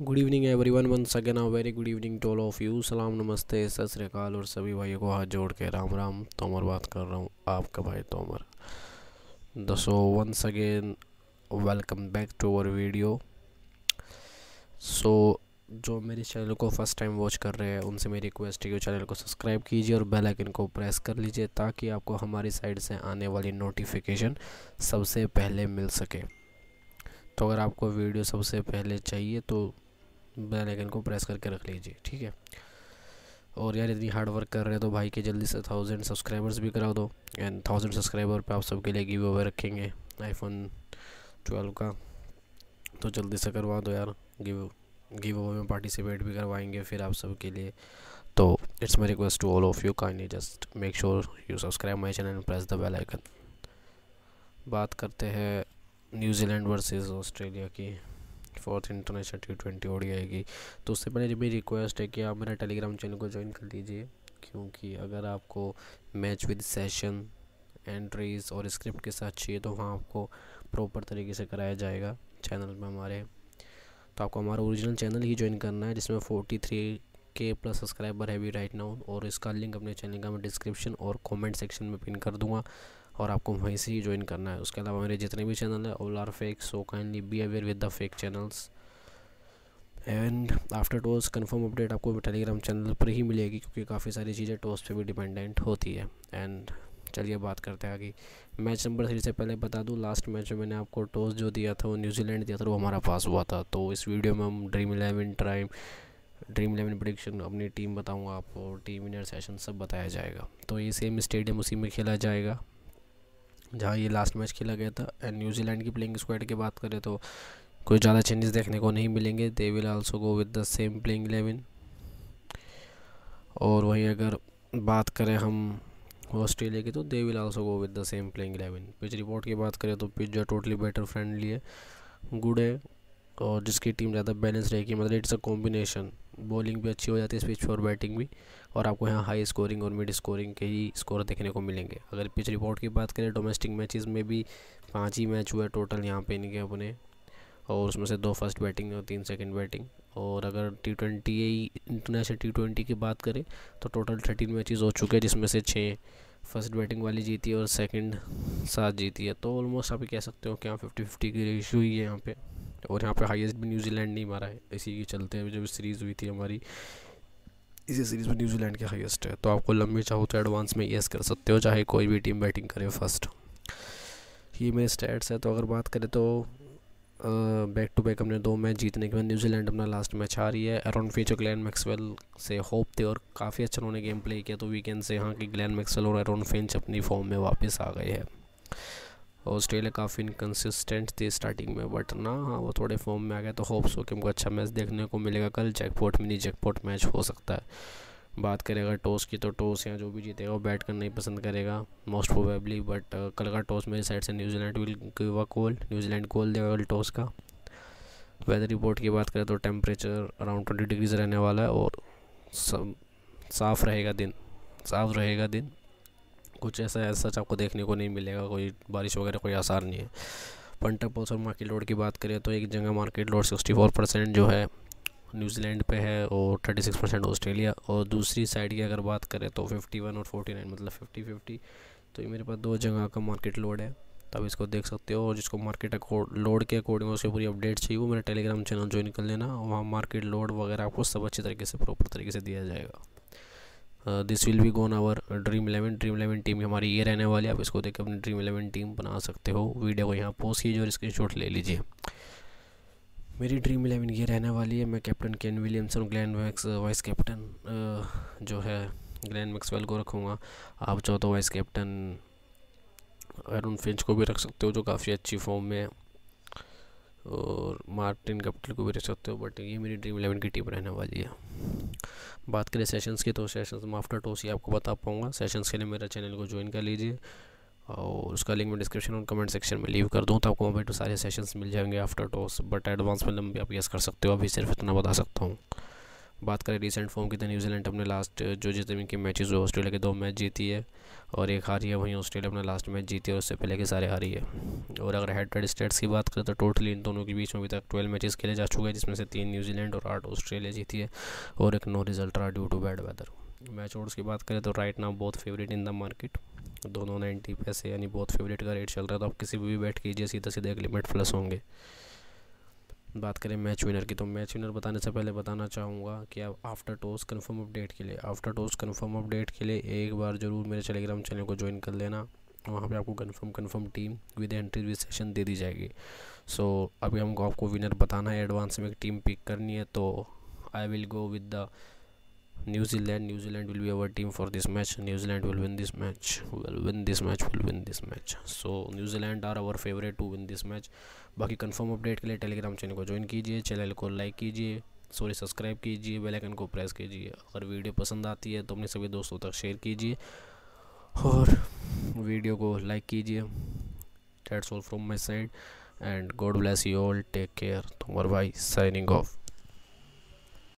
Good evening everyone one again a very good evening to all of you सलाम नमस्ते सत श्रीकाल और सभी भाइयों को हाथ जोड़ के राम राम तोमर बात कर रहा हूँ आपका भाई तोमर दसो once again welcome back to our video so जो मेरे चैनल को फर्स्ट टाइम वॉच कर रहे हैं उनसे मेरी रिक्वेस्ट है कि चैनल को सब्सक्राइब कीजिए और बेल आइकन को प्रेस कर लीजिए ताकि आपको हमारी साइड से आने वाली नोटिफिकेशन सबसे पहले मिल सके तो अगर आपको वीडियो सबसे पहले चाहिए तो बेल आइकन को प्रेस करके रख लीजिए ठीक है और यार इतनी हार्ड वर्क कर रहे हैं तो भाई के जल्दी से थाउजेंड सब्सक्राइबर्स भी करा दो एंड थाउजेंड सब्सक्राइबर पे आप सबके लिए गिव अवे रखेंगे आईफोन 12 का तो जल्दी से करवा दो यार गिव गिव अवे में पार्टिसिपेट भी करवाएंगे फिर आप सबके लिए तो it's my request to all of you kindly just make sure you subscribe my channel and press the bell icon बात करते हैं न्यूजीलैंड वर्सेस ऑस्ट्रेलिया की fourth international T twenty ODI आएगी तो उससे पहले भी रिक्वेस्ट है कि आप मेरा टेलीग्राम चैनल को ज्वाइन कर लीजिए क्योंकि अगर आपको मैच विद सेशन एंट्रीज़ और स्क्रिप्ट के साथ चाहिए तो वहाँ आपको प्रॉपर तरीके से कराया जाएगा चैनल में हमारे तो आपको हमारा ओरिजिनल चैनल ही ज्वाइन करना है जिसमें फोर्टी थ्री के प्लस सब्सक्राइबर है भी राइट नाउ और इसका लिंक अपने चैनल का मैं डिस्क्रिप्शन और कमेंट सेक्शन में पिन कर दूंगा और आपको वहीं से ही ज्वाइन करना है उसके अलावा मेरे जितने भी चैनल हैं all are fake so kindly be aware with the fake channels and after toss confirm update आपको टेलीग्राम चैनल पर ही मिलेगी क्योंकि काफ़ी सारी चीज़ें टोस पे भी डिपेंडेंट होती है एंड चलिए बात करते हैं आगे मैच नंबर थ्री से पहले बता दूँ लास्ट मैच में मैंने आपको टॉस जो दिया था वो न्यूजीलैंड दिया था वो हमारा पास हुआ था तो इस वीडियो में हम ड्रीम इलेवन ट्राइम ड्रीम इलेवन प्रोडिक्शन अपनी टीम बताऊंगा आपको टीम विनर सेशन सब बताया जाएगा तो ये सेम स्टेडियम उसी में खेला जाएगा जहाँ ये लास्ट मैच खेला गया था एंड न्यूजीलैंड की प्लेइंग स्क्वाड की बात करें तो कोई ज़्यादा चेंजेस देखने को नहीं मिलेंगे they will also go with the same playing eleven और वहीं अगर बात करें हम ऑस्ट्रेलिया की तो they will also go with the same playing eleven pitch report की बात करें तो पिच जो टोटली बेटर फ्रेंडली है गुड है और जिसकी टीम ज़्यादा बैलेंस रहेगी मतलब इट्स अ कॉम्बिनेशन बॉलिंग भी अच्छी हो जाती है इस पिच बैटिंग भी और आपको यहाँ हाई स्कोरिंग और मिड स्कोरिंग के ही स्कोर देखने को मिलेंगे अगर पिच रिपोर्ट की बात करें डोमेस्टिक मैचेस में भी पाँच ही मैच हुए टोटल यहाँ पे इनके अपने और उसमें से दो फर्स्ट बैटिंग और तीन सेकंड बैटिंग और अगर T twenty international T twenty की बात करें तो टोटल थर्टीन मैचेज़ हो चुके हैं जिसमें से छः फर्स्ट बैटिंग वाली जीती है और सेकंड सात जीती है तो ऑलमोस्ट आप कह सकते हो कि यहाँ फिफ्टी फिफ्टी की रेशियो ही है यहाँ पे और यहाँ पे हाईएस्ट भी न्यूजीलैंड नहीं मारा है इसी के चलते हैं जब सीरीज़ हुई थी हमारी इसी सीरीज़ में न्यूजीलैंड के हाईएस्ट है तो आपको लंबी चाहो तो एडवांस में येस कर सकते हो चाहे कोई भी टीम बैटिंग करे फर्स्ट ये मेरे स्टैट्स है तो अगर बात करें तो बैक टू बैक हमने दो मैच जीतने के बाद न्यूजीलैंड अपना लास्ट मैच आ रही है अराउंड फ्यूचर ग्लैन मैक्सवेल से होप थे और काफ़ी अच्छा उन्होंने गेम प्ले किया तो वीकेंड से यहाँ के ग्लैन मैक्सवेल और अराउंड फिंच अपनी फॉर्म में वापस आ गए हैं ऑस्ट्रेलिया काफ़ी इनकन्सिस्टेंट थी स्टार्टिंग में बट ना हाँ वो थोड़े फॉर्म में आ गए तो होप्स हो कि हमको अच्छा मैच देखने को मिलेगा कल जैकपॉट मिनी जैकपॉट मैच हो सकता है बात करें अगर टॉस की तो टॉस या जो भी जीतेगा वो बैट करना ही पसंद करेगा मोस्ट प्रोबेबली बट कल का टॉस मेरी साइड से New Zealand will give a call New Zealand call देगा कल टॉस का वेदर रिपोर्ट की बात करें तो टेम्परेचर अराउंड ट्वेंटी डिग्रीज रहने वाला है और सब साफ रहेगा दिन साफ रहेगा दिन कुछ ऐसा ऐसा आपको देखने को नहीं मिलेगा कोई बारिश वगैरह कोई आसार नहीं है पंटक और मार्केट लोड की बात करें तो एक जगह market load sixty four percent जो है न्यूजीलैंड पे है और थर्टी सिक्स परसेंट ऑस्ट्रेलिया और दूसरी साइड की अगर बात करें तो फिफ्टी वन और फोर्टी नाइन मतलब फिफ्टी फिफ्टी तो ये मेरे पास दो जगह का मार्केट लोड है तब इसको देख सकते हो और जिसको मार्केट लोड के अकॉर्डिंग उसकी पूरी अपडेट चाहिए वो मेरा टेलीग्राम चैनल ज्वाइन कर लेना वहाँ मार्केट लोड वगैरह आपको सब अच्छी तरीके से प्रॉपर तरीके से दिया जाएगा this will be gone our dream eleven dream eleven team हमारी ये रहने वाली है आप इसको देख अपनी ड्रीम इलेवन टीम बना सकते हो वीडियो को यहाँ पोस्ट कीजिए और स्क्रीन ले लीजिए मेरी ड्रीम इलेवन ये रहने वाली है मैं captain Kane Williamson Glenn Max vice captain जो है ग्लैन मैक्सवेल को रखूँगा आप चाहो तो वाइस कैप्टन अरुण फिंच को भी रख सकते हो जो काफ़ी अच्छी फॉर्म में है और मार्टिन कप्टल को भी रख सकते हो बट ये मेरी ड्रीम इलेवन की टीम रहने वाली है बात करें सेशंस की तो सेशंस में आफ्टर टोस ही आपको बता पाऊंगा सेशंस के लिए मेरा चैनल को ज्वाइन कर लीजिए और उसका लिंक मैं डिस्क्रिप्शन और कमेंट सेक्शन में लीव कर दूँ तो आपको वहाँ पर तो सारे सेशंस मिल जाएंगे आफ्टर टोस बट एडवांस में भी आप यस कर सकते हो अभी सिर्फ इतना बता सकता हूँ बात करें रिसेंट फॉर्म की तो न्यूजीलैंड अपने लास्ट जो जितने भी इनके मैचेज हुए ऑस्ट्रेलिया के दो मैच जीती है और एक हारी है वहीं ऑस्ट्रेलिया अपना लास्ट मैच जीती है उससे पहले के सारे हारी है और अगर हेड टेड स्टेट्स की बात करें तो टोटली इन दोनों के बीच में अभी तक ट्वेल्व मैचेस खेले जा चुके हैं जिसमें से तीन न्यूजीलैंड और आठ ऑस्ट्रेलिया जीती है और एक नो रिजल्ट रहा due to bad weather match odds की बात करें तो राइट नाउ बहुत फेवरेट इन द मार्केट दोनों नाइन्टी पैसे यानी बहुत फेवरेट का रेट चल रहा है तो आप किसी भी बैट कीजिए सीधा सीधा एक लिमिट प्लस होंगे बात करें मैच विनर की तो मैच विनर बताने से पहले बताना चाहूँगा कि आप आफ्टर टॉस कन्फर्म अपडेट के लिए आफ्टर टॉस कन्फर्म अपडेट के लिए एक बार ज़रूर मेरे टेलीग्राम चैनल को ज्वाइन कर लेना वहाँ पे आपको confirm confirm team with entry with session दे दी जाएगी सो so, अभी हमको आपको विनर बताना है एडवांस में एक टीम पिक करनी है तो I will go with the New Zealand. New Zealand will be our team for this match. New Zealand will win this match. Will win this match. Will win this match. So New Zealand are our favorite to win this match. बाकी confirm update के लिए telegram channel को join कीजिए channel को like कीजिए sorry subscribe कीजिए bell icon को press कीजिए अगर वीडियो पसंद आती है तो अपने सभी दोस्तों तक शेयर कीजिए और वीडियो को लाइक कीजिए that's all from my side and God bless you all take care तुम्हार भाई साइनिंग ऑफ